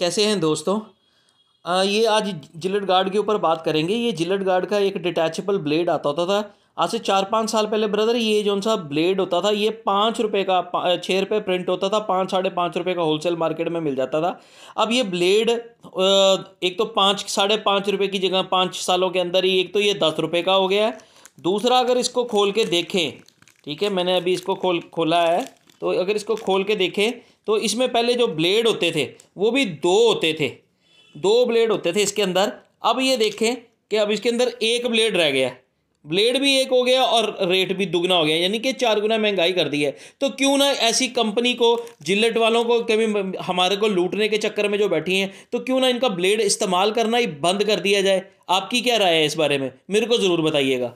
कैसे हैं दोस्तों आ, ये आज जिलट गार्ड के ऊपर बात करेंगे ये जिलट गार्ड का एक डिटैचेबल ब्लेड आता होता था आज से चार पाँच साल पहले ब्रदर ये जो सा ब्लेड होता था ये पाँच रुपये का छः रुपये प्रिंट होता था पाँच साढ़े पाँच रुपये का होलसेल मार्केट में मिल जाता था अब ये ब्लेड एक तो पाँच साढ़े पाँच रुपये की जगह पाँच सालों के अंदर ही एक तो ये दस रुपये का हो गया है दूसरा अगर इसको खोल के देखें ठीक है मैंने अभी इसको खोल खोला है तो अगर इसको खोल के देखें तो इसमें पहले जो ब्लेड होते थे वो भी दो होते थे दो ब्लेड होते थे इसके अंदर अब ये देखें कि अब इसके अंदर एक ब्लेड रह गया ब्लेड भी एक हो गया और रेट भी दुगना हो गया यानी कि चार गुना महंगाई कर दी है तो क्यों ना ऐसी कंपनी को जिलेट वालों को कभी हमारे को लूटने के चक्कर में जो बैठी हैं तो क्यों ना इनका ब्लेड इस्तेमाल करना ही बंद कर दिया जाए आपकी क्या राय है इस बारे में मेरे को ज़रूर बताइएगा